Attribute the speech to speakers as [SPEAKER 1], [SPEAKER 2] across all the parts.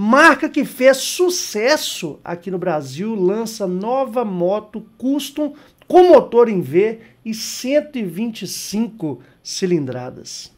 [SPEAKER 1] Marca que fez sucesso aqui no Brasil lança nova moto custom com motor em V e 125 cilindradas.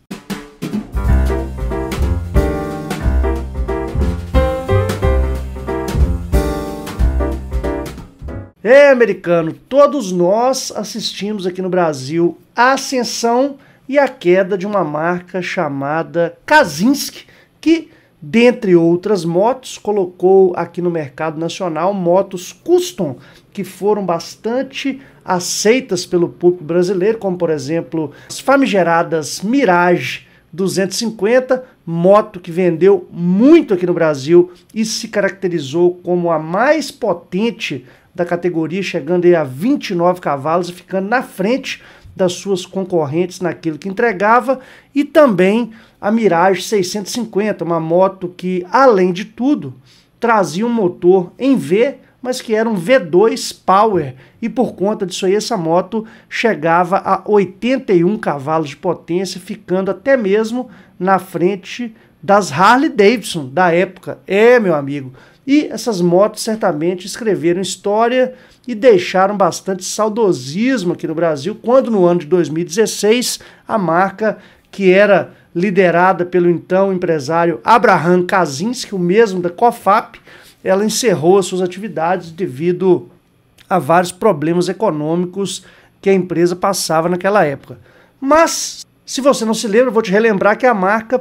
[SPEAKER 1] É, americano, todos nós assistimos aqui no Brasil a ascensão e a queda de uma marca chamada Kazinski, que Dentre outras motos, colocou aqui no mercado nacional motos custom, que foram bastante aceitas pelo público brasileiro, como por exemplo as famigeradas Mirage 250, moto que vendeu muito aqui no Brasil e se caracterizou como a mais potente da categoria, chegando a 29 cavalos e ficando na frente das suas concorrentes naquilo que entregava e também a Mirage 650, uma moto que, além de tudo, trazia um motor em V, mas que era um V2 Power, e por conta disso aí essa moto chegava a 81 cavalos de potência, ficando até mesmo na frente das Harley Davidson da época. É, meu amigo, e essas motos certamente escreveram história e deixaram bastante saudosismo aqui no Brasil, quando no ano de 2016 a marca que era liderada pelo então empresário Abraham Kazinski, o mesmo da Cofap, ela encerrou suas atividades devido a vários problemas econômicos que a empresa passava naquela época. Mas, se você não se lembra, vou te relembrar que a marca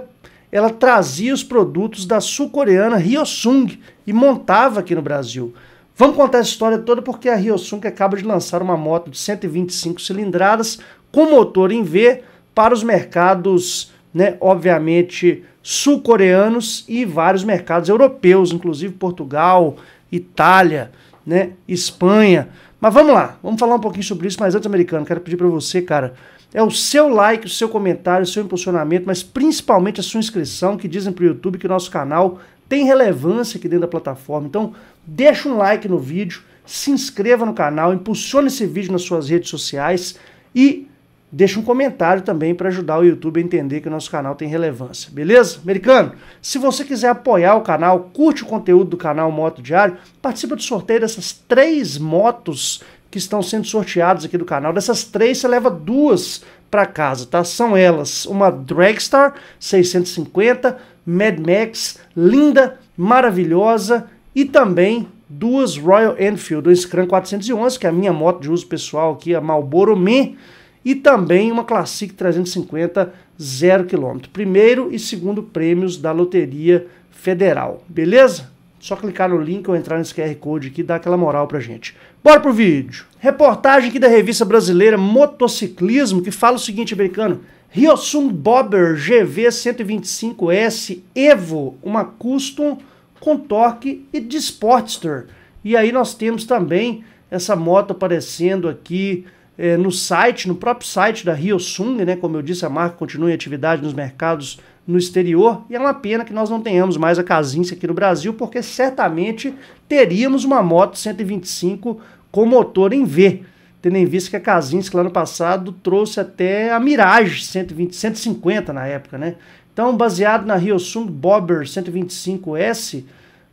[SPEAKER 1] ela trazia os produtos da sul-coreana Hyosung e montava aqui no Brasil. Vamos contar essa história toda porque a Hyosung acaba de lançar uma moto de 125 cilindradas com motor em V para os mercados, né, obviamente, sul-coreanos e vários mercados europeus, inclusive Portugal, Itália, né, Espanha. Mas vamos lá, vamos falar um pouquinho sobre isso, mas antes, americano, quero pedir para você, cara, é o seu like, o seu comentário, o seu impulsionamento, mas principalmente a sua inscrição, que dizem para o YouTube que o nosso canal tem relevância aqui dentro da plataforma. Então, deixa um like no vídeo, se inscreva no canal, impulsione esse vídeo nas suas redes sociais e deixa um comentário também para ajudar o YouTube a entender que o nosso canal tem relevância, beleza? Americano, se você quiser apoiar o canal, curte o conteúdo do canal Moto Diário, participa do sorteio dessas três motos que estão sendo sorteadas aqui do canal. Dessas três, você leva duas para casa, tá? São elas uma Dragstar 650, Mad Max, linda, maravilhosa e também duas Royal Enfield, um Scram 411, que é a minha moto de uso pessoal aqui, a Marlboro Me, e também uma Classic 350 0 km. Primeiro e segundo prêmios da Loteria Federal, beleza? Só clicar no link ou entrar nesse QR Code aqui, dá aquela moral pra gente. Bora pro vídeo! Reportagem aqui da revista brasileira Motociclismo, que fala o seguinte, americano. Ryosun Bobber GV125S Evo, uma custom com torque e de Sportster. E aí nós temos também essa moto aparecendo aqui é, no site, no próprio site da Sung né? Como eu disse, a marca continua em atividade nos mercados no exterior, e é uma pena que nós não tenhamos mais a Casince aqui no Brasil, porque certamente teríamos uma moto 125 com motor em V, tendo em vista que a Kazinski lá no passado trouxe até a Mirage 120, 150 na época, né? Então, baseado na Ryosung Bobber 125S,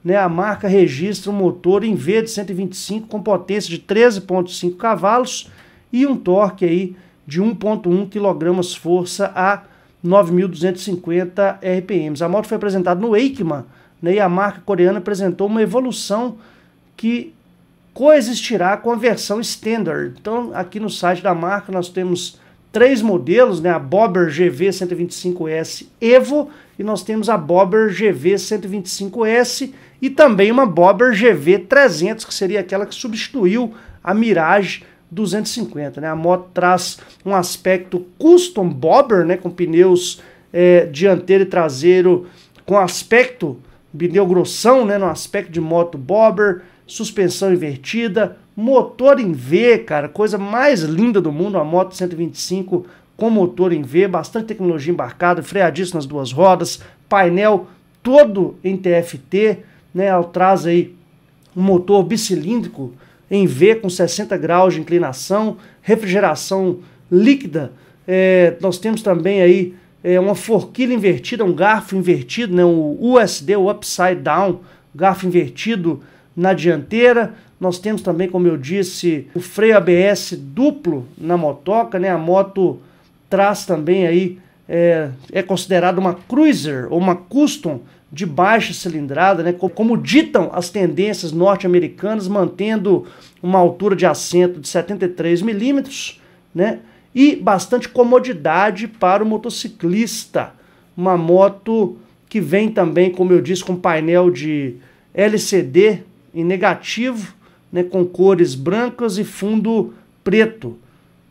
[SPEAKER 1] né, a marca registra um motor em V de 125 com potência de 13.5 cavalos e um torque aí de 1.1 kg força a 9.250 RPMs. A moto foi apresentada no Eikman né, e a marca coreana apresentou uma evolução que coexistirá com a versão Standard. Então aqui no site da marca nós temos três modelos, né, a Bobber GV 125S Evo e nós temos a Bobber GV 125S e também uma Bobber GV 300, que seria aquela que substituiu a Mirage 250. Né? A moto traz um aspecto custom bobber, né? com pneus é, dianteiro e traseiro com aspecto pneu grossão, né? no aspecto de moto bobber, suspensão invertida, motor em V, cara, coisa mais linda do mundo, a moto 125 com motor em V, bastante tecnologia embarcada, freadíssimo nas duas rodas, painel todo em TFT, né? Ela traz aí um motor bicilíndrico em V com 60 graus de inclinação, refrigeração líquida. É, nós temos também aí é, uma forquilha invertida, um garfo invertido, né, o USD, o Upside Down, garfo invertido na dianteira. Nós temos também, como eu disse, o freio ABS duplo na motoca, né? A moto traz também aí, é, é considerada uma cruiser ou uma custom, de baixa cilindrada, né, como ditam as tendências norte-americanas, mantendo uma altura de assento de 73 milímetros, né, e bastante comodidade para o motociclista. Uma moto que vem também, como eu disse, com painel de LCD em negativo, né, com cores brancas e fundo preto.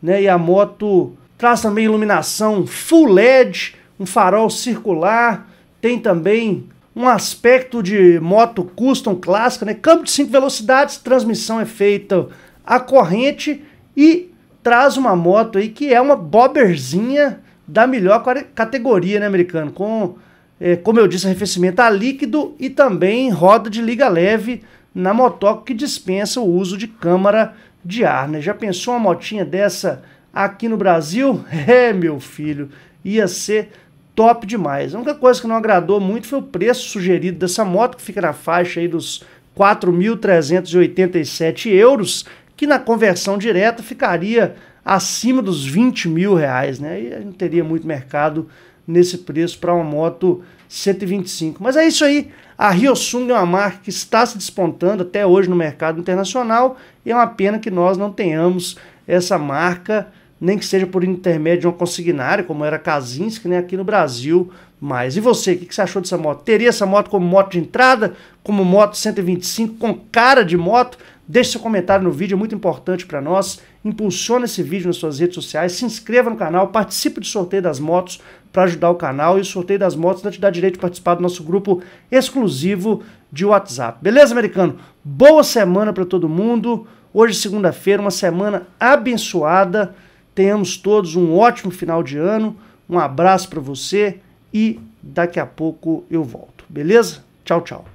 [SPEAKER 1] Né, e a moto traz também iluminação full LED, um farol circular, tem também um aspecto de moto custom clássica, né? Câmbio de 5 velocidades, transmissão é feita a corrente e traz uma moto aí que é uma boberzinha da melhor categoria, né, americano? Com, é, como eu disse, arrefecimento a líquido e também roda de liga leve na motoca que dispensa o uso de câmara de ar, né? Já pensou uma motinha dessa aqui no Brasil? É, meu filho, ia ser top demais. A única coisa que não agradou muito foi o preço sugerido dessa moto, que fica na faixa aí dos 4.387 euros, que na conversão direta ficaria acima dos 20 mil reais, né? E não teria muito mercado nesse preço para uma moto 125. Mas é isso aí. A Ryosung é uma marca que está se despontando até hoje no mercado internacional e é uma pena que nós não tenhamos essa marca nem que seja por intermédio de uma consignária, como era Kazinski, né, aqui no Brasil. Mas e você, o que, que você achou dessa moto? Teria essa moto como moto de entrada, como moto 125, com cara de moto? Deixe seu comentário no vídeo, é muito importante para nós. Impulsione esse vídeo nas suas redes sociais, se inscreva no canal, participe do sorteio das motos para ajudar o canal. E o sorteio das motos vai te dá direito de participar do nosso grupo exclusivo de WhatsApp. Beleza, americano? Boa semana para todo mundo. Hoje, segunda-feira, uma semana abençoada Tenhamos todos um ótimo final de ano. Um abraço para você e daqui a pouco eu volto, beleza? Tchau, tchau.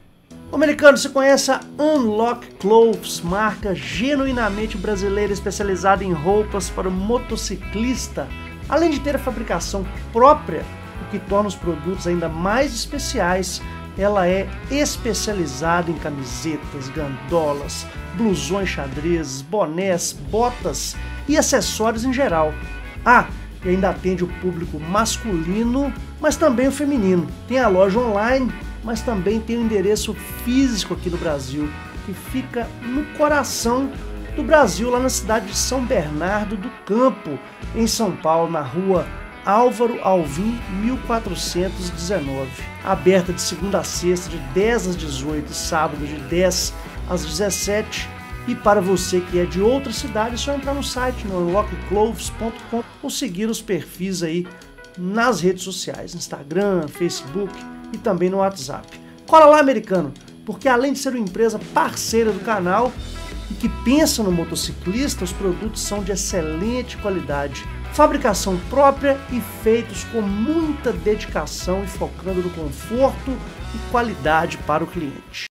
[SPEAKER 1] Americano, você conhece a Unlock Clothes, marca genuinamente brasileira especializada em roupas para o motociclista, além de ter a fabricação própria, o que torna os produtos ainda mais especiais. Ela é especializada em camisetas, gandolas, blusões xadrez, bonés, botas e acessórios em geral. Ah, e ainda atende o público masculino, mas também o feminino. Tem a loja online, mas também tem o endereço físico aqui no Brasil, que fica no coração do Brasil, lá na cidade de São Bernardo do Campo, em São Paulo, na rua Álvaro Alvim 1419. Aberta de segunda a sexta, de 10 às 18, sábado de 10 às 17 e para você que é de outra cidade, é só entrar no site no unlockcloves.com ou seguir os perfis aí nas redes sociais, Instagram, Facebook e também no WhatsApp. Cola lá, americano, porque além de ser uma empresa parceira do canal e que pensa no motociclista, os produtos são de excelente qualidade, fabricação própria e feitos com muita dedicação e focando no conforto e qualidade para o cliente.